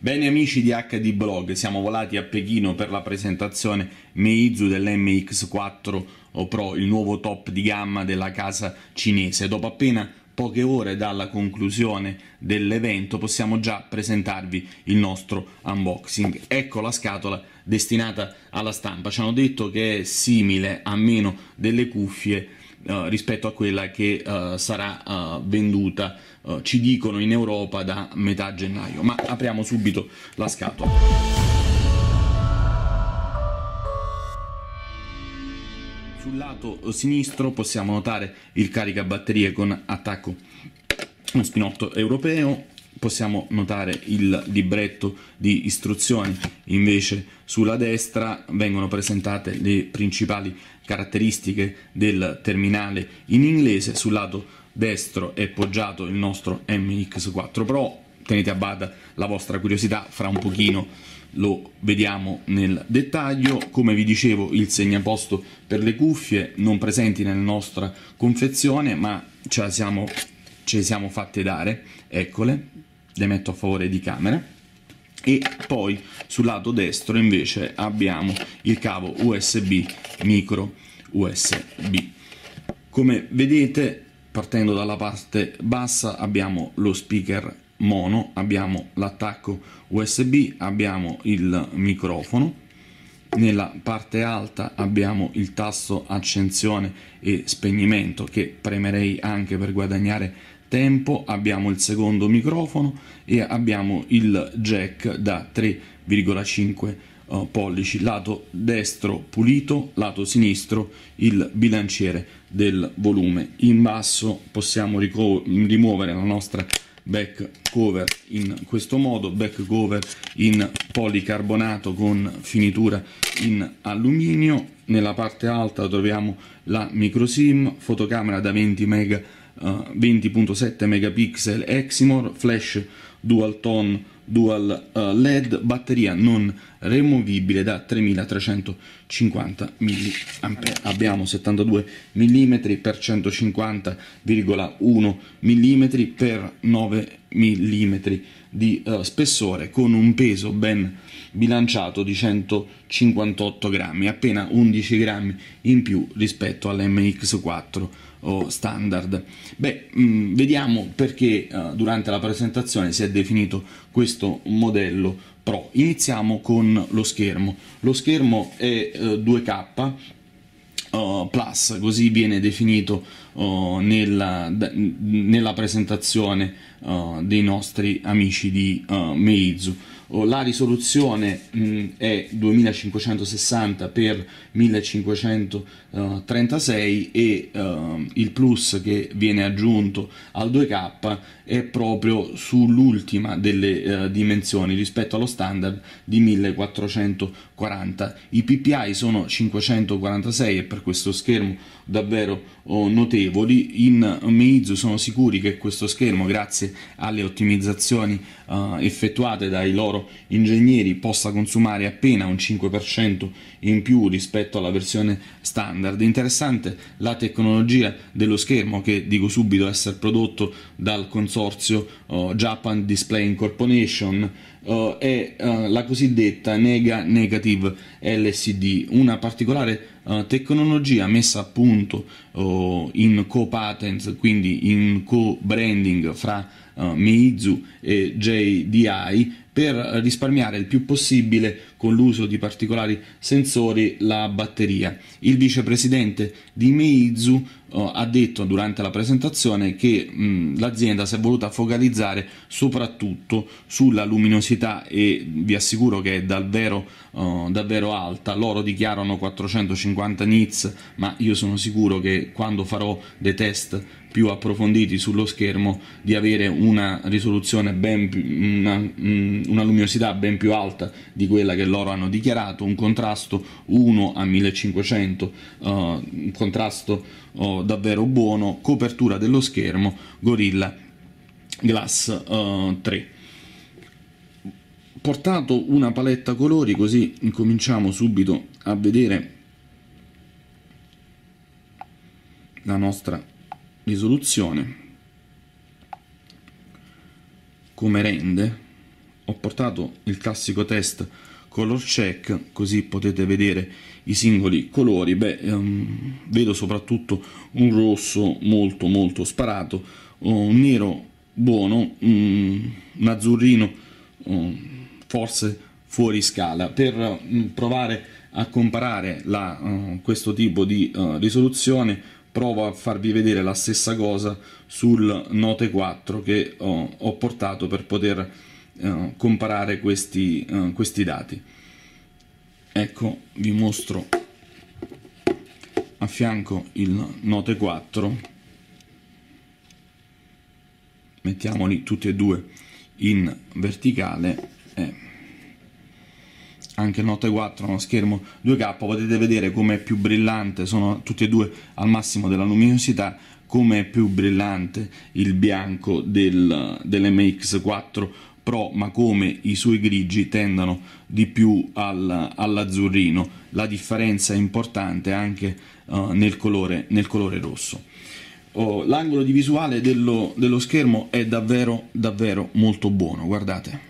Bene amici di HD Blog, siamo volati a Pechino per la presentazione Meizu dell'MX4 Pro, il nuovo top di gamma della casa cinese. Dopo appena poche ore dalla conclusione dell'evento possiamo già presentarvi il nostro unboxing. Ecco la scatola destinata alla stampa, ci hanno detto che è simile a meno delle cuffie eh, rispetto a quella che eh, sarà eh, venduta, eh, ci dicono, in Europa da metà gennaio. Ma apriamo subito la scatola. Sul lato sinistro possiamo notare il caricabatterie con attacco spinotto europeo, possiamo notare il libretto di istruzioni, invece sulla destra vengono presentate le principali caratteristiche del terminale in inglese, sul lato destro è poggiato il nostro MX4 Pro, tenete a bada la vostra curiosità, fra un pochino lo vediamo nel dettaglio. Come vi dicevo, il segnaposto per le cuffie non presenti nella nostra confezione, ma ce la siamo, ce le siamo fatte dare. Eccole, le metto a favore di camera e poi sul lato destro invece abbiamo il cavo USB micro USB come vedete partendo dalla parte bassa abbiamo lo speaker mono abbiamo l'attacco USB abbiamo il microfono nella parte alta abbiamo il tasto accensione e spegnimento che premerei anche per guadagnare tempo, abbiamo il secondo microfono e abbiamo il jack da 3,5 eh, pollici, lato destro pulito, lato sinistro il bilanciere del volume. In basso possiamo rimuovere la nostra back cover in questo modo, back cover in policarbonato con finitura in alluminio. Nella parte alta troviamo la micro sim, fotocamera da 20 megapixel 20.7 eh, megapixel Eximor, flash dual tone dual uh, LED, batteria non removibile da 3350 mAh. Abbiamo 72 mm x 150,1 mm x 9 mm di uh, spessore con un peso ben bilanciato di 158 grammi, appena 11 grammi in più rispetto all'MX4 o standard. Beh, mh, mm, vediamo perché uh, durante la presentazione si è definito questo modello Pro. Iniziamo con lo schermo. Lo schermo è uh, 2K Uh, plus, così viene definito uh, nella, nella, presentazione uh, dei nostri amici di Meizu. Oh, la risoluzione mh, mm, è 2560 x 1536 e uh, il plus che viene aggiunto al 2K è proprio sull'ultima delle uh, dimensioni rispetto allo standard di 1440. I PPI sono 546 e per questo schermo davvero oh, notevoli. In Meizu sono sicuri che questo schermo, grazie alle ottimizzazioni uh, effettuate dai loro loro ingegneri possa consumare appena un 5% in più rispetto alla versione standard. Interessante la tecnologia dello schermo che dico subito essere prodotto dal consorzio uh, Japan Display Incorporation uh, oh, è uh, eh, la cosiddetta Nega Negative LCD, una particolare eh, tecnologia messa a punto oh, in co-patent, quindi in co-branding fra eh, Meizu e JDI per risparmiare il più possibile con l'uso di particolari sensori la batteria. Il vicepresidente di Meizu eh, ha detto durante la presentazione che l'azienda si è voluta focalizzare soprattutto sulla luminosità e vi assicuro che è davvero, eh, davvero alta. Loro dichiarano 450 nits, ma io sono sicuro che quando farò dei test più approfonditi sullo schermo, di avere una risoluzione ben più, una, mm, una luminosità ben più alta di quella che loro hanno dichiarato, un contrasto 1 a 1500, uh, eh, un contrasto uh, davvero buono, copertura dello schermo Gorilla Glass uh, eh, 3 portato una paletta colori così incominciamo subito a vedere la nostra risoluzione come rende ho portato il classico test color check così potete vedere i singoli colori beh um, vedo soprattutto un rosso molto molto sparato un nero buono um, un azzurrino um, forse fuori scala per mm, provare a comparare la, uh, questo tipo di uh, risoluzione provo a farvi vedere la stessa cosa sul Note 4 che ho, ho portato per poter eh, comparare questi, eh, questi dati. Ecco, vi mostro a fianco il Note 4, mettiamoli tutti e due in verticale e anche il Note 4 ha uno schermo 2K, potete vedere come è più brillante, sono tutti e due al massimo della luminosità, come è più brillante il bianco del, dell'MX4 Pro, ma come i suoi grigi tendono di più al, all'azzurrino. La differenza è importante anche uh, nel, colore, nel colore rosso. Oh, l'angolo di visuale dello, dello, schermo è davvero davvero molto buono guardate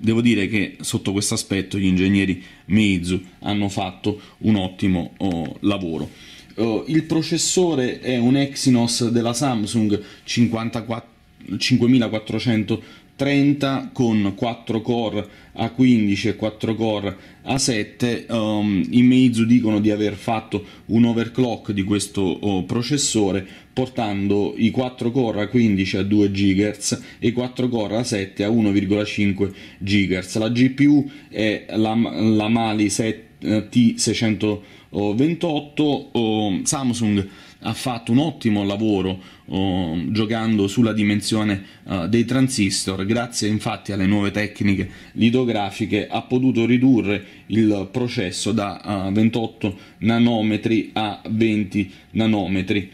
Devo dire che sotto questo aspetto gli ingegneri Meizu hanno fatto un ottimo oh, lavoro. Oh, il processore è un Exynos della Samsung 54, 5400 30 con 4 core A15 e 4 core A7 um, i Meizu dicono di aver fatto un overclock di questo oh, processore portando i 4 core A15 a 2 GHz e i 4 core A7 a 1,5 GHz la GPU è la, la Mali 7, eh, T628 oh, Samsung ha fatto un ottimo lavoro oh, giocando sulla dimensione uh, dei transistor, grazie infatti alle nuove tecniche litografiche ha potuto ridurre il processo da uh, eh, 28 nanometri a 20 nanometri.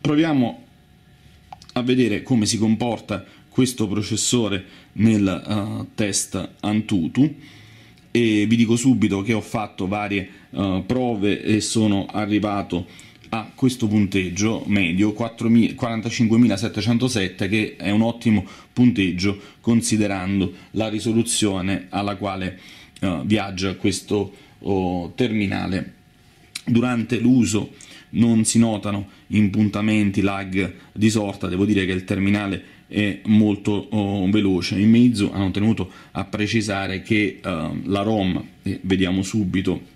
Proviamo a vedere come si comporta questo processore nel uh, test Antutu e vi dico subito che ho fatto varie uh, prove e sono arrivato a questo punteggio medio 45.707 che è un ottimo punteggio considerando la risoluzione alla quale uh, viaggia questo uh, terminale. Durante l'uso non si notano impuntamenti, lag di sorta, devo dire che il terminale è molto oh, veloce. In mezzo hanno tenuto a precisare che uh, la ROM, eh, vediamo subito,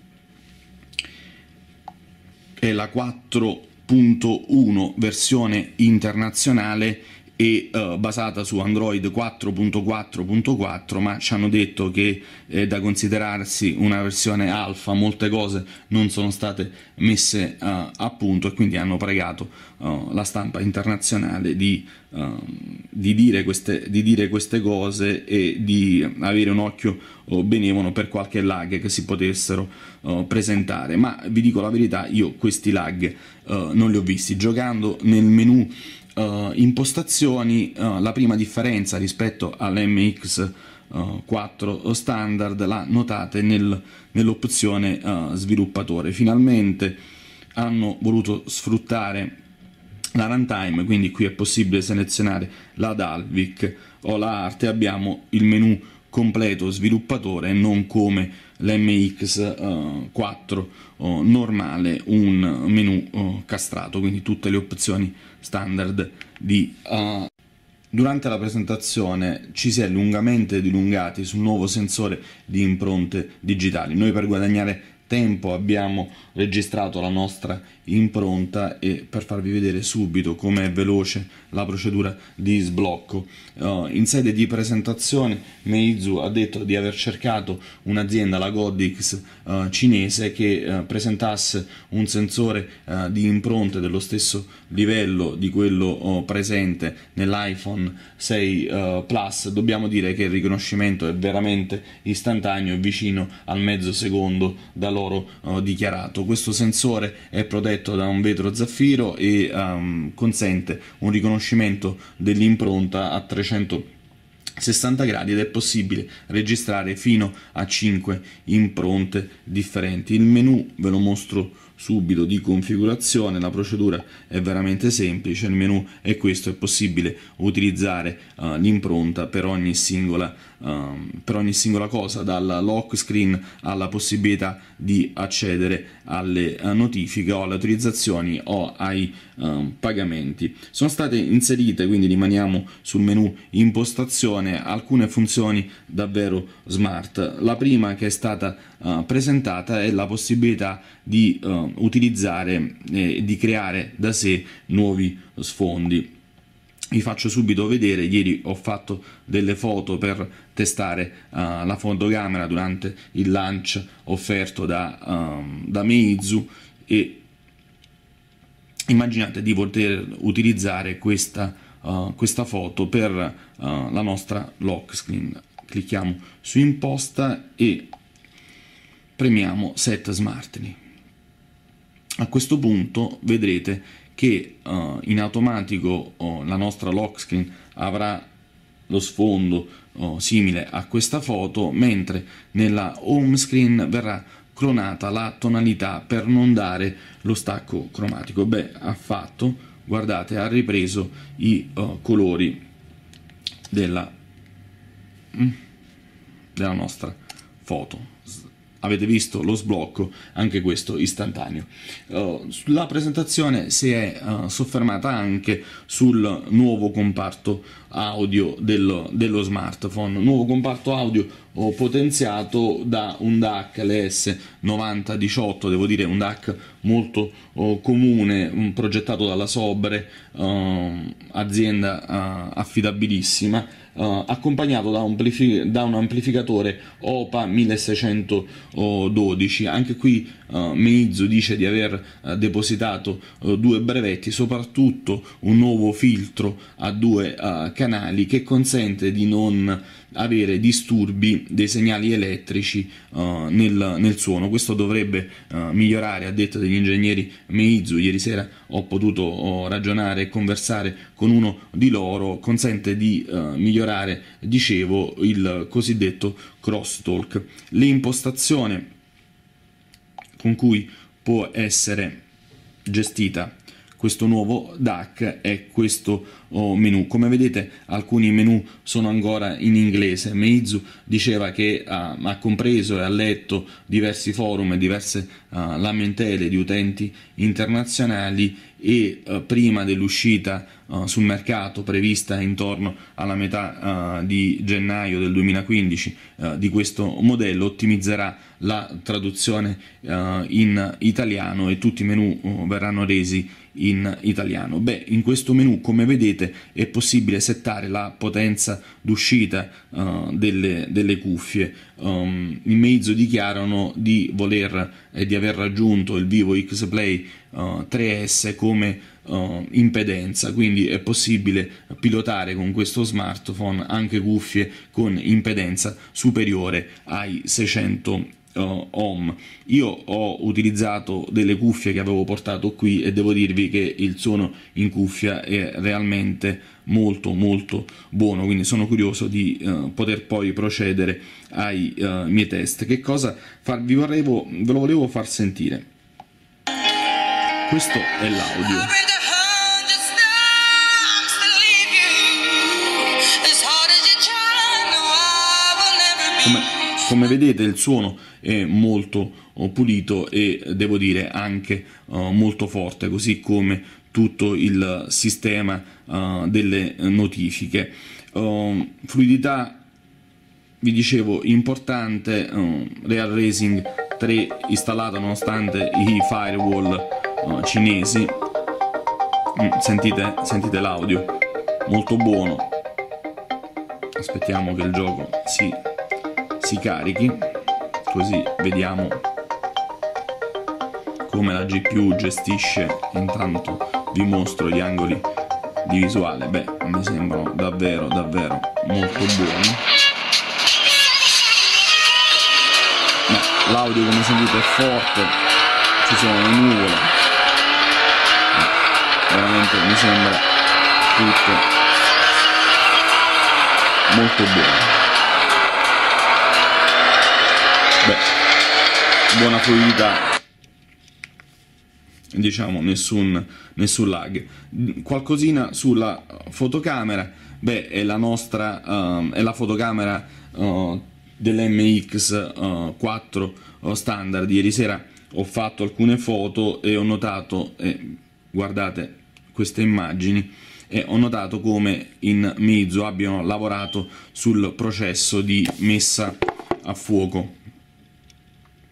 è la 4.1 versione internazionale e uh, basata su Android 4.4.4, ma ci hanno detto che è eh, da considerarsi una versione alfa, molte cose non sono state messe uh, a punto e quindi hanno pregato uh, la stampa internazionale di, di, dire queste, di, dire queste, cose e di avere un occhio oh, benevolo per qualche lag che si potessero oh, presentare. Ma vi dico la verità, io questi lag non li ho visti. Giocando nel menu uh, impostazioni uh, la prima differenza rispetto all'MX 4 eh, standard la notate nel, nell'opzione uh, sviluppatore. Finalmente hanno voluto sfruttare la runtime, quindi qui è possibile selezionare la Dalvik o la Arte, abbiamo il menu completo sviluppatore e non come l'MX4 eh, normale un menu castrato, quindi tutte le opzioni standard di uh, Durante la presentazione ci si è lungamente dilungati sul nuovo sensore di impronte digitali. Noi per guadagnare tempo abbiamo registrato la nostra impronta e per farvi vedere subito come è veloce la procedura di sblocco. Uh, in sede di presentazione Meizu ha detto di aver cercato un'azienda, la Godix uh, eh, cinese, che uh, presentasse un sensore di impronte dello stesso livello di quello presente nell'iPhone 6 Plus. Dobbiamo dire che il riconoscimento è veramente istantaneo e vicino al mezzo secondo da loro dichiarato. Questo sensore è protetto protetto da un vetro zaffiro e um, consente un riconoscimento dell'impronta a 300 60 gradi ed è possibile registrare fino a 5 impronte differenti. Il menu ve lo mostro subito di configurazione, la procedura è veramente semplice, il menu è questo, è possibile utilizzare uh, l'impronta per, um, per ogni singola cosa, dal lock screen alla possibilità di accedere alle eh, notifiche o alle autorizzazioni o ai um, pagamenti. Sono state inserite, quindi rimaniamo sul menu impostazione, alcune funzioni davvero smart. La prima che è stata uh, presentata è la possibilità di uh, utilizzare eh, e di creare da sé nuovi sfondi vi faccio subito vedere, ieri ho fatto delle foto per testare uh, la fotocamera durante il lancio offerto da, um, da Meizu e immaginate di poter utilizzare questa, uh, questa foto per uh, la nostra lock screen. Clicchiamo su imposta e premiamo set smartly a questo punto vedrete che uh, in automatico uh, la nostra lock screen avrà lo sfondo uh, simile a questa foto mentre nella home screen verrà clonata la tonalità per non dare lo stacco cromatico beh ha fatto guardate ha ripreso i oh, colori della, mm, della nostra foto avete visto lo sblocco, anche questo istantaneo. Uh, la presentazione si è uh, soffermata anche sul nuovo comparto audio del, dello smartphone, nuovo comparto audio oh, potenziato da un DAC LS9018, devo dire oh, un DAC molto uh, comune, progettato dalla Sobre, eh, azienda affidabilissima, eh, accompagnato da un, da un, amplificatore OPA 1612. Anche qui eh, Meizu dice di aver eh, depositato eh, due brevetti, soprattutto un nuovo filtro a due eh, canali che consente di non avere disturbi dei segnali elettrici eh, nel, nel, suono. Questo dovrebbe migliorare, a detta degli ingegneri Meizu ieri sera ho potuto oh, ragionare e conversare con uno di loro consente di eh, migliorare, dicevo, il cosiddetto crosstalk. L'impostazione con cui può essere gestita questo nuovo DAC è questo oh, menu. Come vedete alcuni menu sono ancora in inglese. Meizu diceva che ah, ha, compreso e ha letto diversi forum e diverse ah, lamentele di utenti internazionali e eh, prima dell'uscita eh, sul mercato prevista intorno alla metà eh, di gennaio del 2015 eh, di questo modello ottimizzerà la traduzione eh, in italiano e tutti i menu eh, verranno resi in italiano. Beh, in questo menu come vedete è possibile settare la potenza d'uscita delle, delle cuffie um, in mezzo dichiarano di voler e eh, di aver raggiunto il Vivo X Play uh, eh, 3S come uh, impedenza, quindi è possibile pilotare con questo smartphone anche cuffie con impedenza superiore ai 600 uh, home. Io ho utilizzato delle cuffie che avevo portato qui e devo dirvi che il suono in cuffia è realmente molto molto buono, quindi sono curioso di uh, poter poi procedere ai uh, miei test. Che cosa vi volevo, ve lo volevo far sentire? Questo è l'audio. come come vedete il suono è molto oh, pulito e devo dire anche uh, molto forte, così come tutto il sistema uh, delle notifiche. Uh, fluidità, vi dicevo, importante, Real Racing 3 installata nonostante i firewall cinesi. Mm, sentite, sentite l'audio, molto buono. Aspettiamo che il gioco si si carichi così vediamo come la GPU gestisce intanto vi mostro gli angoli di visuale beh mi sembrano davvero davvero molto buoni l'audio come sentite è forte ci sono le nuvole beh, veramente mi sembra tutto molto buono buona fluidità diciamo nessun, nessun lag qualcosina sulla fotocamera beh è la nostra uh, è la fotocamera uh, eh, dell'MX4 eh, eh, standard ieri sera ho fatto alcune foto e ho notato eh, guardate queste immagini e ho notato come in Mizu abbiano lavorato sul processo di messa a fuoco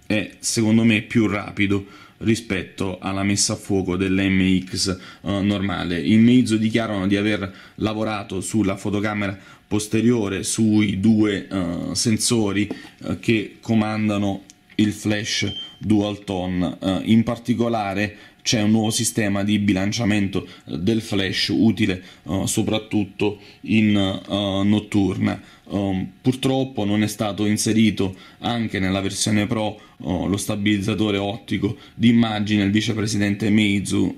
è secondo me più rapido rispetto alla messa a fuoco dell'MX eh, normale. In mezzo dichiarano di aver lavorato sulla fotocamera posteriore, sui due eh, sensori eh, che comandano il flash dual tone, eh, in particolare c'è un nuovo sistema di bilanciamento del flash utile uh, soprattutto in uh, notturna. Um, purtroppo non è stato inserito anche nella versione Pro uh, lo stabilizzatore ottico di immagine. Il vicepresidente Meizu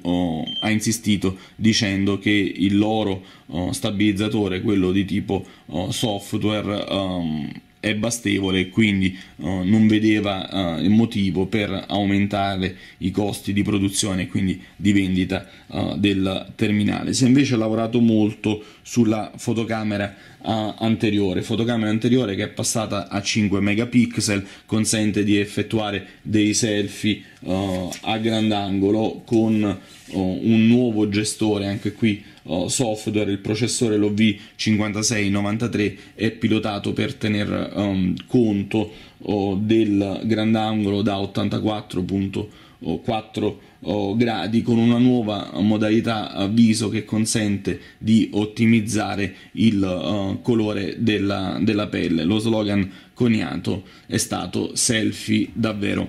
ha insistito dicendo che il loro stabilizzatore, quello di tipo software, um, è bastevole, quindi uh, non vedeva uh, il motivo per aumentare i costi di produzione, e quindi di vendita uh, del terminale. Si è invece lavorato molto sulla fotocamera anteriore, fotocamera anteriore che è passata a 5 megapixel, consente di effettuare dei selfie a grandangolo con un nuovo gestore, anche qui oh, software, il processore l'OV5693 è pilotato per tener um, conto oh, del grandangolo da 84.4 gradi con una nuova modalità viso che consente di ottimizzare il uh, colore della, della pelle. Lo slogan coniato è stato selfie davvero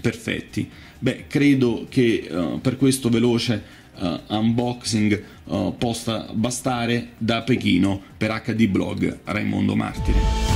perfetti. Beh, credo che uh, per questo veloce uh, unboxing uh, possa bastare da Pechino per HD Blog Raimondo Martire.